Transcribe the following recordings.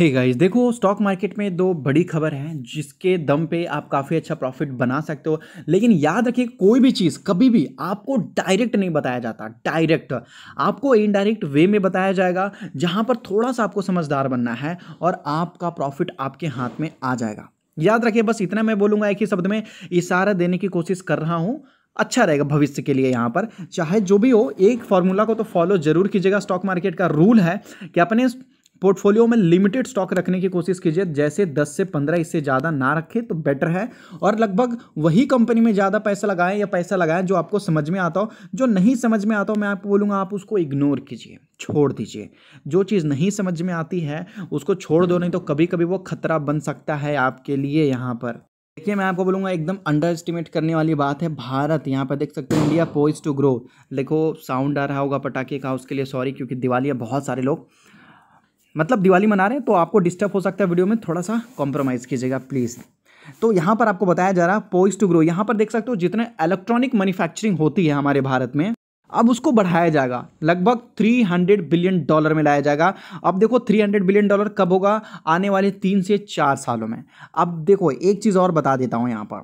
हे hey guys देखो stock market में दो बड़ी खबर हैं जिसके दम पे आप काफ़ी अच्छा प्रॉफिट बना सकते हो लेकिन याद रखिए कोई भी चीज़ कभी भी आपको डायरेक्ट नहीं बताया जाता डायरेक्ट आपको इनडायरेक्ट वे में बताया जाएगा जहां पर थोड़ा सा आपको समझदार बनना है और आपका प्रॉफिट आपके हाथ में आ जाएगा याद रखिए बस इतना मैं बोलूँगा एक ही शब्द में इशारा देने की कोशिश कर रहा हूँ अच्छा रहेगा भविष्य के लिए यहाँ पर चाहे जो भी हो एक फार्मूला को तो फॉलो जरूर कीजिएगा स्टॉक मार्केट का रूल है कि अपने पोर्टफोलियो में लिमिटेड स्टॉक रखने की कोशिश कीजिए जैसे 10 से 15 इससे ज़्यादा ना रखें तो बेटर है और लगभग वही कंपनी में ज़्यादा पैसा लगाएं या पैसा लगाएं जो आपको समझ में आता हो जो नहीं समझ में आता हो मैं आपको बोलूँगा आप उसको इग्नोर कीजिए छोड़ दीजिए जो चीज़ नहीं समझ में आती है उसको छोड़ दो नहीं तो कभी कभी वो खतरा बन सकता है आपके लिए यहाँ पर देखिए मैं आपको बोलूँगा एकदम अंडर एस्टिमेट करने वाली बात है भारत यहाँ पर देख सकते हैं इंडिया पोइज टू ग्रो देखो साउंड आ रहा होगा पटाखे का उसके लिए सॉरी क्योंकि दिवाली है बहुत सारे लोग मतलब दिवाली मना रहे हैं तो आपको डिस्टर्ब हो सकता है वीडियो में थोड़ा सा कॉम्प्रोमाइज़ कीजिएगा प्लीज़ तो यहाँ पर आपको बताया जा रहा है पोइस टू ग्रो यहाँ पर देख सकते हो जितने इलेक्ट्रॉनिक मैन्युफैक्चरिंग होती है हमारे भारत में अब उसको बढ़ाया जाएगा लगभग 300 बिलियन डॉलर में लाया जाएगा अब देखो 300 बिलियन डॉलर कब होगा आने वाले तीन से चार सालों में अब देखो एक चीज़ और बता देता हूँ यहाँ पर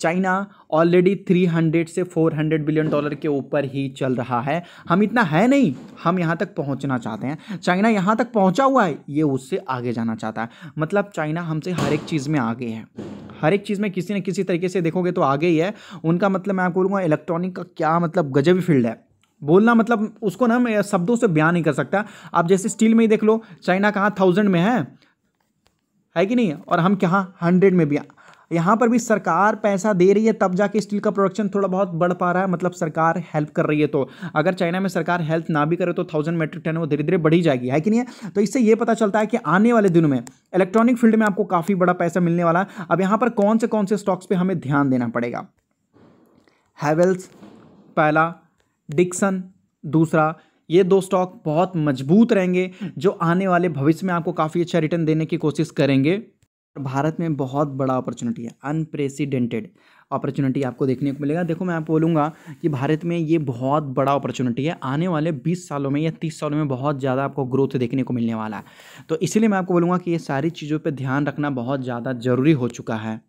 चाइना ऑलरेडी 300 से 400 बिलियन डॉलर के ऊपर ही चल रहा है हम इतना है नहीं हम यहाँ तक पहुँचना चाहते हैं चाइना यहाँ तक पहुँचा हुआ है ये उससे आगे जाना चाहता है मतलब चाइना हमसे हर एक चीज़ में आगे है हर एक चीज़ में किसी न किसी तरीके से देखोगे तो आगे ही है उनका मतलब मैं आपको बोलूँगा इलेक्ट्रॉनिक का क्या मतलब गजब फील्ड है बोलना मतलब उसको ना मैं शब्दों से बयान नहीं कर सकता आप जैसे स्टील में ही देख लो चाइना कहाँ थाउजेंड में है है कि नहीं और हम कहाँ हंड्रेड में भी यहाँ पर भी सरकार पैसा दे रही है तब जाके स्टील का प्रोडक्शन थोड़ा बहुत बढ़ पा रहा है मतलब सरकार हेल्प कर रही है तो अगर चाइना में सरकार हेल्प ना भी करे तो थाउजेंड मेट्रिक टन वो धीरे धीरे बढ़ी जाएगी है कि नहीं है तो इससे ये पता चलता है कि आने वाले दिनों में इलेक्ट्रॉनिक फील्ड में आपको काफ़ी बड़ा पैसा मिलने वाला है अब यहाँ पर कौन से कौन से स्टॉक्स पर हमें ध्यान देना पड़ेगा हैवेल्स पहला डिक्सन दूसरा ये दो स्टॉक बहुत मजबूत रहेंगे जो आने वाले भविष्य में आपको काफ़ी अच्छा रिटर्न देने की कोशिश करेंगे भारत में बहुत बड़ा अपॉर्चुनिटी है अनप्रेसिडेंटेड अपॉर्चुनिटी आपको देखने को मिलेगा देखो मैं आपको बोलूँगा कि भारत में ये बहुत बड़ा अपॉर्चुनिटी है आने वाले 20 सालों में या 30 सालों में बहुत ज़्यादा आपको ग्रोथ देखने को मिलने वाला है तो इसीलिए मैं आपको बोलूँगा कि ये सारी चीज़ों पर ध्यान रखना बहुत ज़्यादा ज़रूरी हो चुका है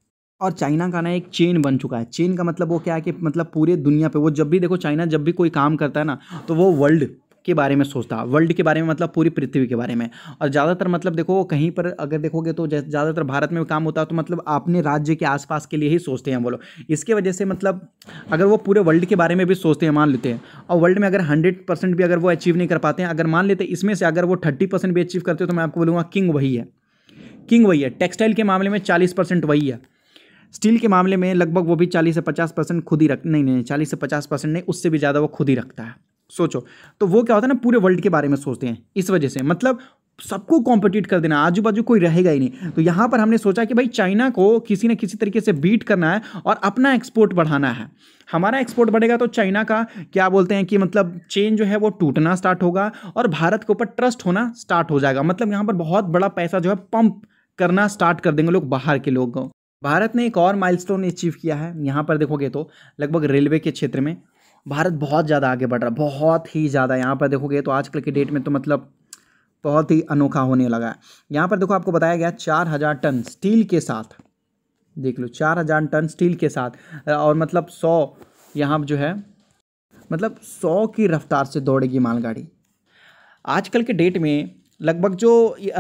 और चाइना का ना एक चेन बन चुका है चेन का मतलब वो क्या है कि मतलब पूरे दुनिया पर वो जब भी देखो चाइना जब भी कोई काम करता है ना तो वो वर्ल्ड के बारे में सोचता वर्ल्ड के बारे में मतलब पूरी पृथ्वी के बारे में और ज़्यादातर मतलब देखो कहीं पर अगर देखोगे तो ज़्यादातर भारत में काम होता है तो मतलब अपने राज्य के आसपास के लिए ही सोचते हैं वो लोग इसके वजह से मतलब अगर वो पूरे वर्ल्ड के बारे में भी सोचते हैं मान लेते हैं और वर्ल्ड में अगर हंड्रेड परसेंट भी अगर वो अचीव नहीं कर पाते हैं अगर मान लेते इसमें से अगर वो थर्टी परसेंट भी अचीव करते हो तो मैं आपको बोलूँगा किंग वही है किंग वही है टेक्सटाइल के मामले में चालीस परसेंट वही है स्टील के मामले में लगभग वो भी चालीस से पचास परसेंट खुद ही रख नहीं नहीं चालीस से पचास परसेंट नहीं उससे भी ज़्यादा वो खुद ही रखता है सोचो तो वो क्या होता है ना पूरे वर्ल्ड के बारे में सोचते हैं इस वजह से मतलब सबको कॉम्पिटिट कर देना आजू बाजू कोई रहेगा ही नहीं तो यहाँ पर हमने सोचा कि भाई चाइना को किसी न किसी तरीके से बीट करना है और अपना एक्सपोर्ट बढ़ाना है हमारा एक्सपोर्ट बढ़ेगा तो चाइना का क्या बोलते हैं कि मतलब चेन जो है वो टूटना स्टार्ट होगा और भारत के ऊपर ट्रस्ट होना स्टार्ट हो जाएगा मतलब यहाँ पर बहुत बड़ा पैसा जो है पंप करना स्टार्ट कर देंगे लोग बाहर के लोग भारत ने एक और माइलस्टोन अचीव किया है यहाँ पर देखोगे तो लगभग रेलवे के क्षेत्र में भारत बहुत ज़्यादा आगे बढ़ रहा है बहुत ही ज़्यादा यहाँ पर देखोगे तो आजकल के डेट में तो मतलब बहुत ही अनोखा होने लगा है यहाँ पर देखो आपको बताया गया चार हज़ार टन स्टील के साथ देख लो चार हज़ार टन स्टील के साथ और मतलब सौ यहाँ जो है मतलब सौ की रफ्तार से दौड़ेगी मालगाड़ी आजकल के डेट में लगभग जो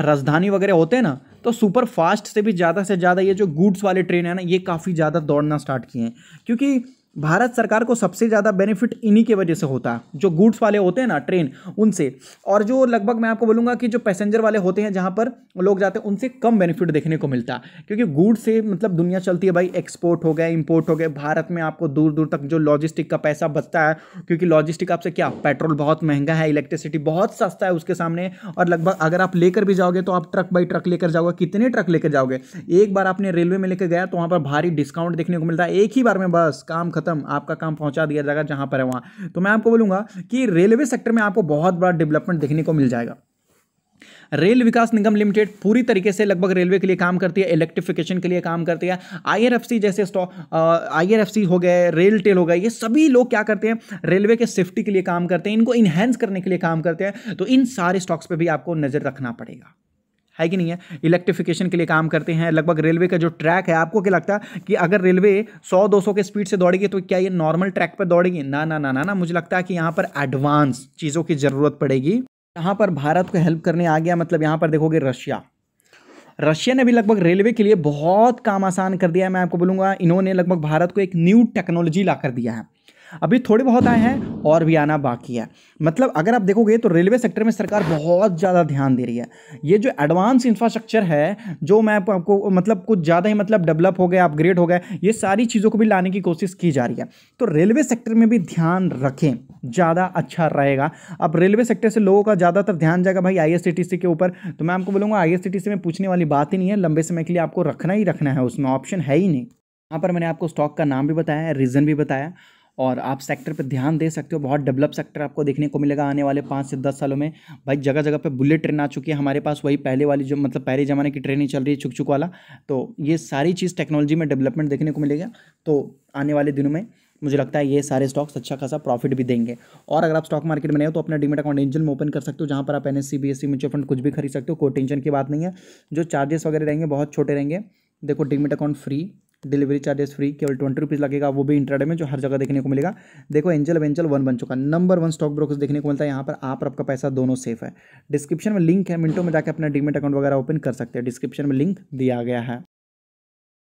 राजधानी वगैरह होते हैं ना तो सुपर फास्ट से भी ज़्यादा से ज़्यादा ये जो गुड्स वाले ट्रेन है ना ये काफ़ी ज़्यादा दौड़ना स्टार्ट किए हैं क्योंकि भारत सरकार को सबसे ज़्यादा बेनिफिट इन्हीं के वजह से होता है जो गुड्स वाले होते हैं ना ट्रेन उनसे और जो लगभग मैं आपको बोलूँगा कि जो पैसेंजर वाले होते हैं जहाँ पर लोग जाते हैं उनसे कम बेनिफिट देखने को मिलता क्योंकि गुड्स से मतलब दुनिया चलती है भाई एक्सपोर्ट हो गया इम्पोर्ट हो गया भारत में आपको दूर दूर तक जो लॉजिस्टिक का पैसा बचता है क्योंकि लॉजिस्टिक आपसे क्या पेट्रोल बहुत महंगा है इलेक्ट्रिसिटी बहुत सस्ता है उसके सामने और लगभग अगर आप लेकर भी जाओगे तो आप ट्रक बाई ट्रक लेकर जाओगे कितने ट्रक लेकर जाओगे एक बार आपने रेलवे में लेकर गया तो वहाँ पर भारी डिस्काउंट देखने को मिलता है एक ही बार में बस काम खत्म ख़त्म आपका काम पहुंचा दिया जाएगा जहां पर है वहां तो मैं आपको बोलूंगा कि रेलवे सेक्टर में आपको बहुत बड़ा डेवलपमेंट देखने को मिल जाएगा रेल विकास निगम लिमिटेड पूरी तरीके से लगभग रेलवे के लिए काम करती है इलेक्ट्रिफिकेशन के लिए काम करती है आईआरएफसी जैसे स्टॉक आईआरएफसी हो गए रेल टेल हो गए ये सभी लोग क्या करते हैं रेलवे के सेफ्टी के लिए काम करते हैं इनको इन्हेंस करने के लिए काम करते हैं तो इन सारे स्टॉक्स पर भी आपको नज़र रखना पड़ेगा है कि नहीं है इलेक्ट्रिफिकेशन के लिए काम करते हैं लगभग रेलवे का जो ट्रैक है आपको क्या लगता है कि अगर रेलवे सौ दो सौ के स्पीड से दौड़ेगी तो क्या ये नॉर्मल ट्रैक पर दौड़ेगी ना ना ना ना ना मुझे लगता है कि यहाँ पर एडवांस चीज़ों की ज़रूरत पड़ेगी यहाँ पर भारत को हेल्प करने आ गया मतलब यहाँ पर देखोगे रशिया रशिया ने भी लगभग रेलवे के लिए बहुत काम आसान कर दिया है मैं आपको बोलूँगा इन्होंने लगभग भारत को एक न्यू टेक्नोलॉजी ला दिया है अभी थोड़े बहुत आए हैं और भी आना बाकी है मतलब अगर आप देखोगे तो रेलवे सेक्टर में सरकार बहुत ज़्यादा ध्यान दे रही है ये जो एडवांस इंफ्रास्ट्रक्चर है जो मैं आपको मतलब कुछ ज़्यादा ही मतलब डेवलप हो गया अपग्रेड हो गया ये सारी चीज़ों को भी लाने की कोशिश की जा रही है तो रेलवे सेक्टर में भी ध्यान रखें ज़्यादा अच्छा रहेगा अब रेलवे सेक्टर से लोगों का ज़्यादातर ध्यान जाएगा भाई आई के ऊपर तो मैं आपको बोलूँगा आई में पूछने वाली बात ही नहीं है लंबे समय के लिए आपको रखना ही रखना है उसमें ऑप्शन है ही नहीं यहाँ पर मैंने आपको स्टॉक का नाम भी बताया रीज़न भी बताया और आप सेक्टर पर ध्यान दे सकते हो बहुत डेवलप सेक्टर आपको देखने को मिलेगा आने वाले पाँच से दस सालों में भाई जगह जगह पे बुलेट ट्रेन आ चुकी है हमारे पास वही पहले वाली जो मतलब पहले ज़माने की ट्रेनें चल रही है छुक छुक वाला तो ये सारी चीज़ टेक्नोलॉजी में डेवलपमेंट देखने को मिलेगा तो आने वाले दिनों में मुझे लगता है ये सारे स्टॉक्स अच्छा खासा प्रॉफिट भी देंगे और अगर आप स्टॉक मार्केट में नहीं हो तो अपना डीमेट अकाउंट एंजल में ओपन कर सकते हो जहाँ पर आप N S C B S C mutual fund कुछ भी खरीद सकते हो कोई टेंशन की बात नहीं है जो चार्जेस वगैरह रहेंगे बहुत छोटे रहेंगे देखो demat account free delivery charges free केवल ट्वेंटी रुपीज़ लगेगा वो भी इंट्राडे में जो हर जगह देखने को मिलेगा देखो एंजल वेंचल वन बन चुका नंबर वन स्टॉक ब्रोकर्स देखने को मिलता है यहाँ पर आप और आपका पैसा दोनों सेफ है डिस्क्रिप्शन में लिंक है मिनटों में जाकर अपना डीमेट अकाउंट वगैरह ओपन कर सकते हैं डिस्क्रिप्शन में लिंक दिया गया है